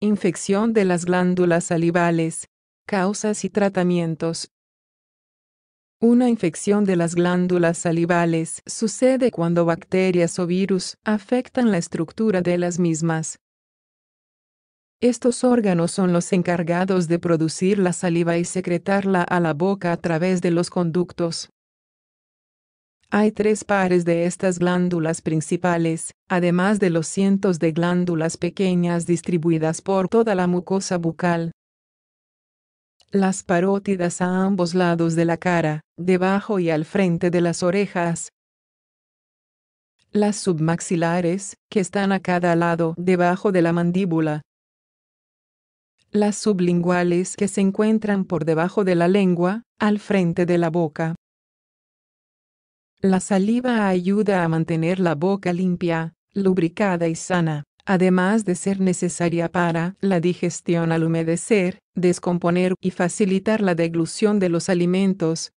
Infección de las glándulas salivales. Causas y tratamientos. Una infección de las glándulas salivales sucede cuando bacterias o virus afectan la estructura de las mismas. Estos órganos son los encargados de producir la saliva y secretarla a la boca a través de los conductos. Hay tres pares de estas glándulas principales, además de los cientos de glándulas pequeñas distribuidas por toda la mucosa bucal. Las parótidas a ambos lados de la cara, debajo y al frente de las orejas. Las submaxilares, que están a cada lado debajo de la mandíbula. Las sublinguales que se encuentran por debajo de la lengua, al frente de la boca. La saliva ayuda a mantener la boca limpia, lubricada y sana, además de ser necesaria para la digestión al humedecer, descomponer y facilitar la deglución de los alimentos.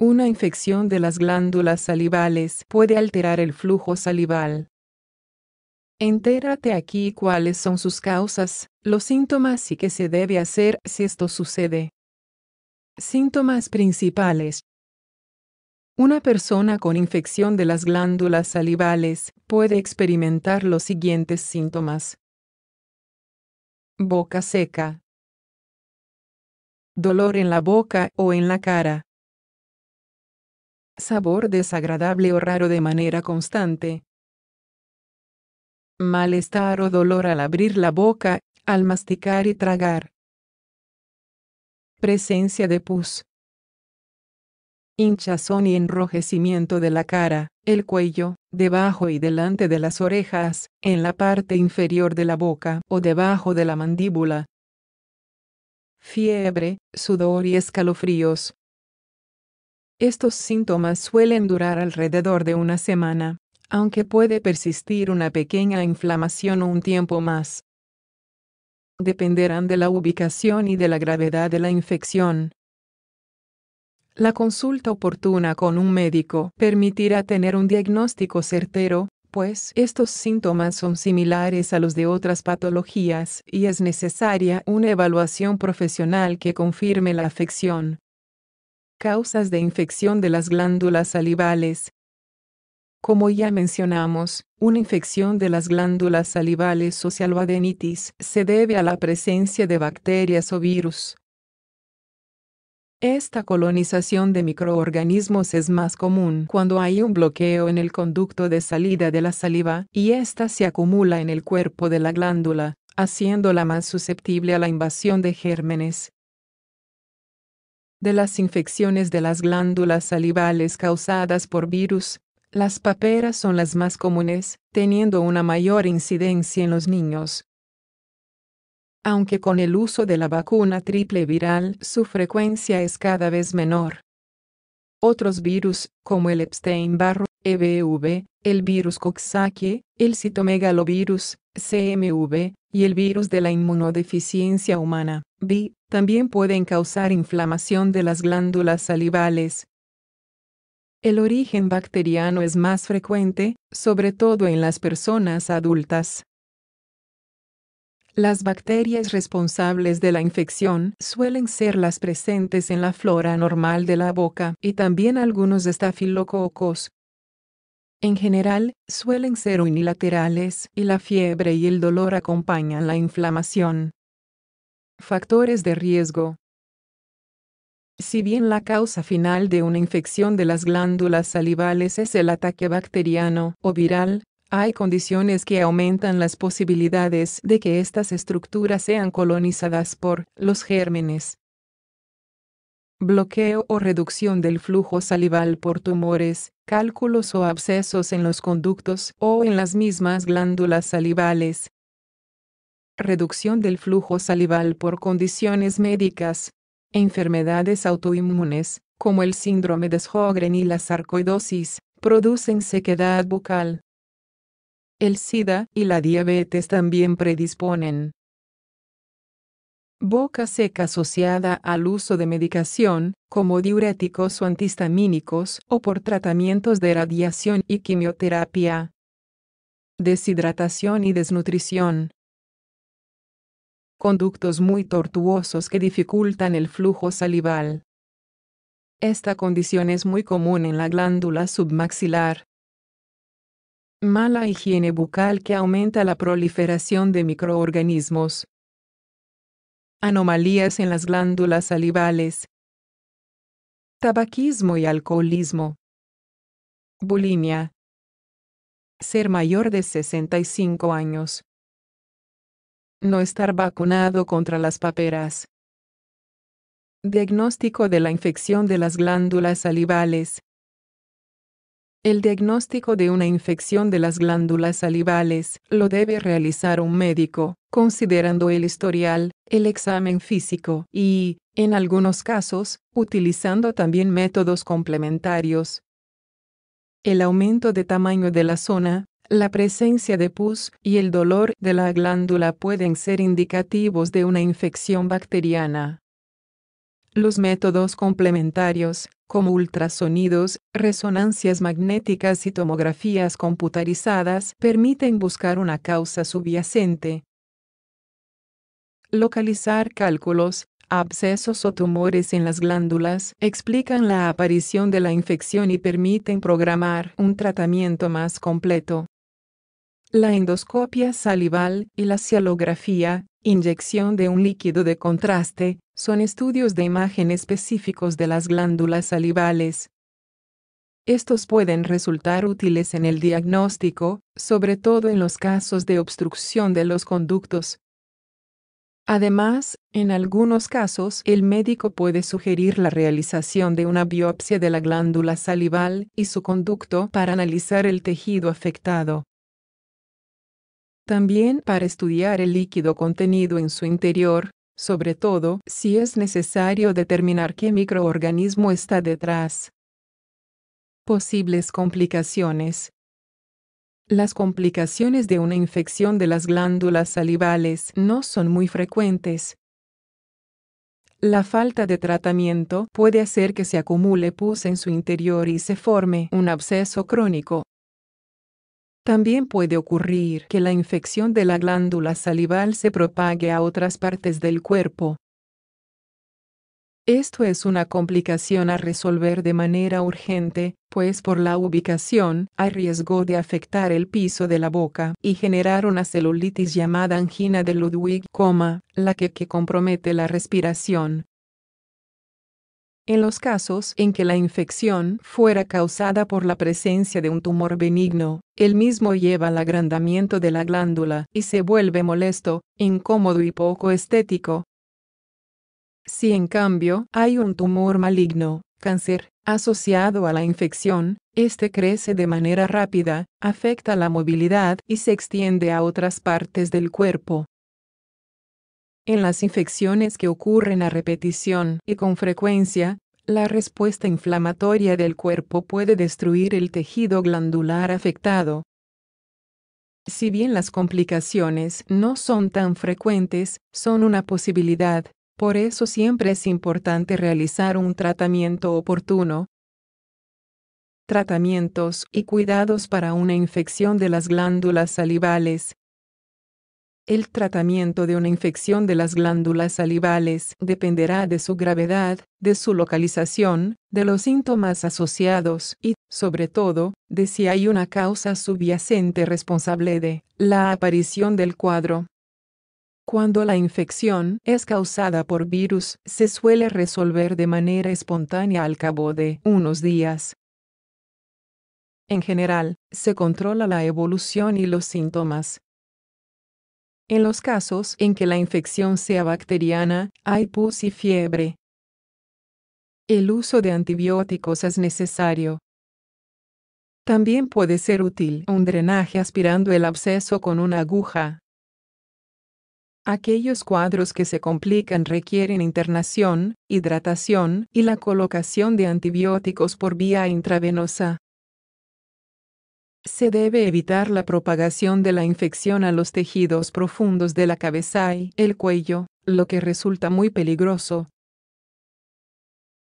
Una infección de las glándulas salivales puede alterar el flujo salival. Entérate aquí cuáles son sus causas, los síntomas y qué se debe hacer si esto sucede. Síntomas principales. Una persona con infección de las glándulas salivales puede experimentar los siguientes síntomas. Boca seca. Dolor en la boca o en la cara. Sabor desagradable o raro de manera constante. Malestar o dolor al abrir la boca, al masticar y tragar. Presencia de pus hinchazón y enrojecimiento de la cara, el cuello, debajo y delante de las orejas, en la parte inferior de la boca o debajo de la mandíbula. Fiebre, sudor y escalofríos. Estos síntomas suelen durar alrededor de una semana, aunque puede persistir una pequeña inflamación un tiempo más. Dependerán de la ubicación y de la gravedad de la infección. La consulta oportuna con un médico permitirá tener un diagnóstico certero, pues estos síntomas son similares a los de otras patologías y es necesaria una evaluación profesional que confirme la afección. Causas de infección de las glándulas salivales. Como ya mencionamos, una infección de las glándulas salivales o salvadenitis se debe a la presencia de bacterias o virus. Esta colonización de microorganismos es más común cuando hay un bloqueo en el conducto de salida de la saliva y ésta se acumula en el cuerpo de la glándula, haciéndola más susceptible a la invasión de gérmenes. De las infecciones de las glándulas salivales causadas por virus, las paperas son las más comunes, teniendo una mayor incidencia en los niños, aunque con el uso de la vacuna triple viral su frecuencia es cada vez menor. Otros virus, como el Epstein-Barr, EBV, el virus Coxsackie, el citomegalovirus, CMV, y el virus de la inmunodeficiencia humana, VI, también pueden causar inflamación de las glándulas salivales. El origen bacteriano es más frecuente, sobre todo en las personas adultas. Las bacterias responsables de la infección suelen ser las presentes en la flora normal de la boca y también algunos estafilococos. En general, suelen ser unilaterales y la fiebre y el dolor acompañan la inflamación. Factores de riesgo. Si bien la causa final de una infección de las glándulas salivales es el ataque bacteriano o viral, hay condiciones que aumentan las posibilidades de que estas estructuras sean colonizadas por los gérmenes. Bloqueo o reducción del flujo salival por tumores, cálculos o abscesos en los conductos o en las mismas glándulas salivales. Reducción del flujo salival por condiciones médicas. Enfermedades autoinmunes, como el síndrome de Sjögren y la sarcoidosis, producen sequedad bucal el SIDA y la diabetes también predisponen. Boca seca asociada al uso de medicación, como diuréticos o antihistamínicos o por tratamientos de radiación y quimioterapia. Deshidratación y desnutrición. Conductos muy tortuosos que dificultan el flujo salival. Esta condición es muy común en la glándula submaxilar, Mala higiene bucal que aumenta la proliferación de microorganismos. Anomalías en las glándulas salivales. Tabaquismo y alcoholismo. Bulimia. Ser mayor de 65 años. No estar vacunado contra las paperas. Diagnóstico de la infección de las glándulas salivales. El diagnóstico de una infección de las glándulas salivales lo debe realizar un médico, considerando el historial, el examen físico y, en algunos casos, utilizando también métodos complementarios. El aumento de tamaño de la zona, la presencia de pus y el dolor de la glándula pueden ser indicativos de una infección bacteriana. Los métodos complementarios como ultrasonidos, resonancias magnéticas y tomografías computarizadas, permiten buscar una causa subyacente. Localizar cálculos, abscesos o tumores en las glándulas explican la aparición de la infección y permiten programar un tratamiento más completo. La endoscopia salival y la cialografía, inyección de un líquido de contraste, son estudios de imagen específicos de las glándulas salivales. Estos pueden resultar útiles en el diagnóstico, sobre todo en los casos de obstrucción de los conductos. Además, en algunos casos el médico puede sugerir la realización de una biopsia de la glándula salival y su conducto para analizar el tejido afectado. También para estudiar el líquido contenido en su interior, sobre todo si es necesario determinar qué microorganismo está detrás. Posibles complicaciones. Las complicaciones de una infección de las glándulas salivales no son muy frecuentes. La falta de tratamiento puede hacer que se acumule pus en su interior y se forme un absceso crónico, también puede ocurrir que la infección de la glándula salival se propague a otras partes del cuerpo. Esto es una complicación a resolver de manera urgente, pues por la ubicación hay riesgo de afectar el piso de la boca y generar una celulitis llamada angina de Ludwig, coma, la que compromete la respiración. En los casos en que la infección fuera causada por la presencia de un tumor benigno, el mismo lleva al agrandamiento de la glándula y se vuelve molesto, incómodo y poco estético. Si en cambio hay un tumor maligno, cáncer, asociado a la infección, este crece de manera rápida, afecta la movilidad y se extiende a otras partes del cuerpo. En las infecciones que ocurren a repetición y con frecuencia, la respuesta inflamatoria del cuerpo puede destruir el tejido glandular afectado. Si bien las complicaciones no son tan frecuentes, son una posibilidad, por eso siempre es importante realizar un tratamiento oportuno. Tratamientos y cuidados para una infección de las glándulas salivales el tratamiento de una infección de las glándulas salivales dependerá de su gravedad, de su localización, de los síntomas asociados y, sobre todo, de si hay una causa subyacente responsable de la aparición del cuadro. Cuando la infección es causada por virus, se suele resolver de manera espontánea al cabo de unos días. En general, se controla la evolución y los síntomas, en los casos en que la infección sea bacteriana, hay pus y fiebre. El uso de antibióticos es necesario. También puede ser útil un drenaje aspirando el absceso con una aguja. Aquellos cuadros que se complican requieren internación, hidratación y la colocación de antibióticos por vía intravenosa. Se debe evitar la propagación de la infección a los tejidos profundos de la cabeza y el cuello, lo que resulta muy peligroso.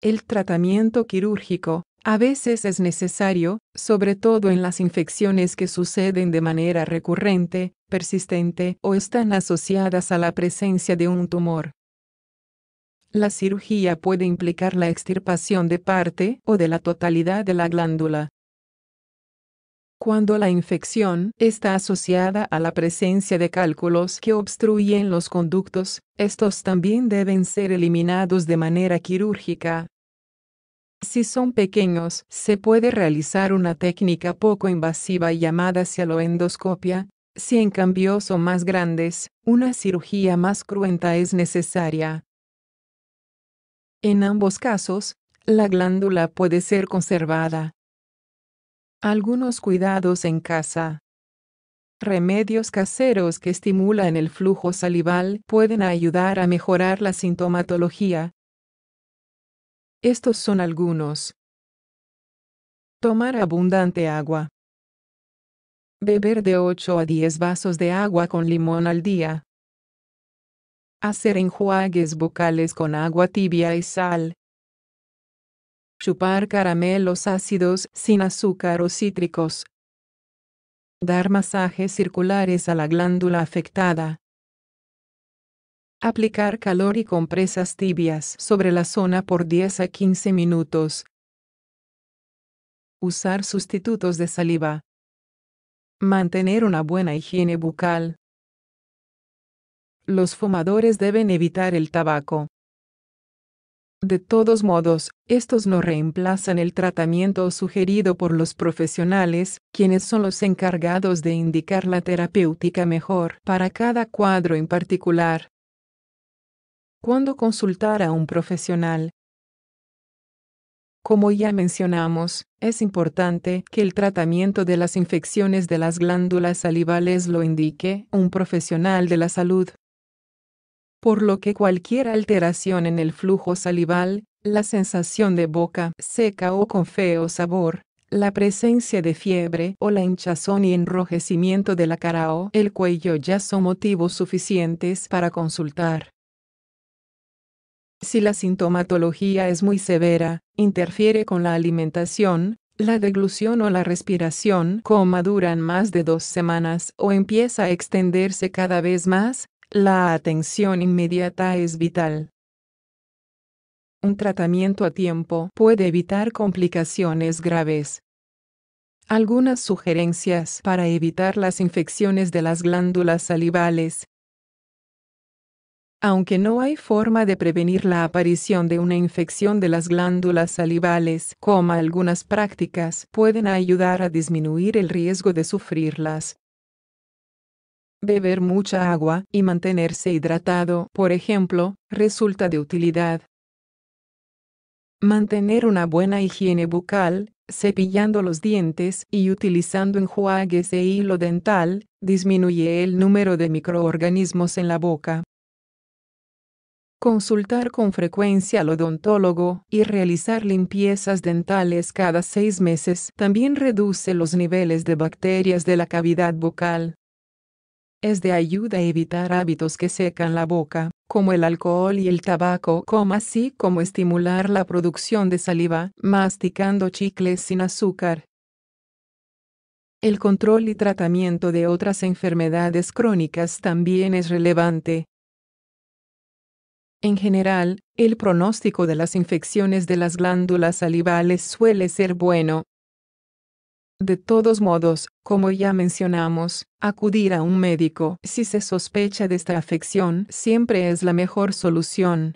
El tratamiento quirúrgico a veces es necesario, sobre todo en las infecciones que suceden de manera recurrente, persistente o están asociadas a la presencia de un tumor. La cirugía puede implicar la extirpación de parte o de la totalidad de la glándula cuando la infección está asociada a la presencia de cálculos que obstruyen los conductos, estos también deben ser eliminados de manera quirúrgica. Si son pequeños, se puede realizar una técnica poco invasiva llamada cialoendoscopia. Si en cambio son más grandes, una cirugía más cruenta es necesaria. En ambos casos, la glándula puede ser conservada, algunos cuidados en casa. Remedios caseros que estimulan el flujo salival pueden ayudar a mejorar la sintomatología. Estos son algunos. Tomar abundante agua. Beber de 8 a 10 vasos de agua con limón al día. Hacer enjuagues bucales con agua tibia y sal chupar caramelos ácidos sin azúcar o cítricos, dar masajes circulares a la glándula afectada, aplicar calor y compresas tibias sobre la zona por 10 a 15 minutos, usar sustitutos de saliva, mantener una buena higiene bucal. Los fumadores deben evitar el tabaco. De todos modos, estos no reemplazan el tratamiento sugerido por los profesionales, quienes son los encargados de indicar la terapéutica mejor para cada cuadro en particular. ¿Cuándo consultar a un profesional? Como ya mencionamos, es importante que el tratamiento de las infecciones de las glándulas salivales lo indique un profesional de la salud por lo que cualquier alteración en el flujo salival, la sensación de boca seca o con feo sabor, la presencia de fiebre o la hinchazón y enrojecimiento de la cara o el cuello ya son motivos suficientes para consultar. Si la sintomatología es muy severa, interfiere con la alimentación, la deglución o la respiración, coma duran más de dos semanas o empieza a extenderse cada vez más, la atención inmediata es vital. Un tratamiento a tiempo puede evitar complicaciones graves. Algunas sugerencias para evitar las infecciones de las glándulas salivales. Aunque no hay forma de prevenir la aparición de una infección de las glándulas salivales, como algunas prácticas pueden ayudar a disminuir el riesgo de sufrirlas. Beber mucha agua y mantenerse hidratado, por ejemplo, resulta de utilidad. Mantener una buena higiene bucal, cepillando los dientes y utilizando enjuagues de hilo dental, disminuye el número de microorganismos en la boca. Consultar con frecuencia al odontólogo y realizar limpiezas dentales cada seis meses también reduce los niveles de bacterias de la cavidad bucal es de ayuda a evitar hábitos que secan la boca, como el alcohol y el tabaco, así como estimular la producción de saliva, masticando chicles sin azúcar. El control y tratamiento de otras enfermedades crónicas también es relevante. En general, el pronóstico de las infecciones de las glándulas salivales suele ser bueno, de todos modos, como ya mencionamos, acudir a un médico si se sospecha de esta afección siempre es la mejor solución,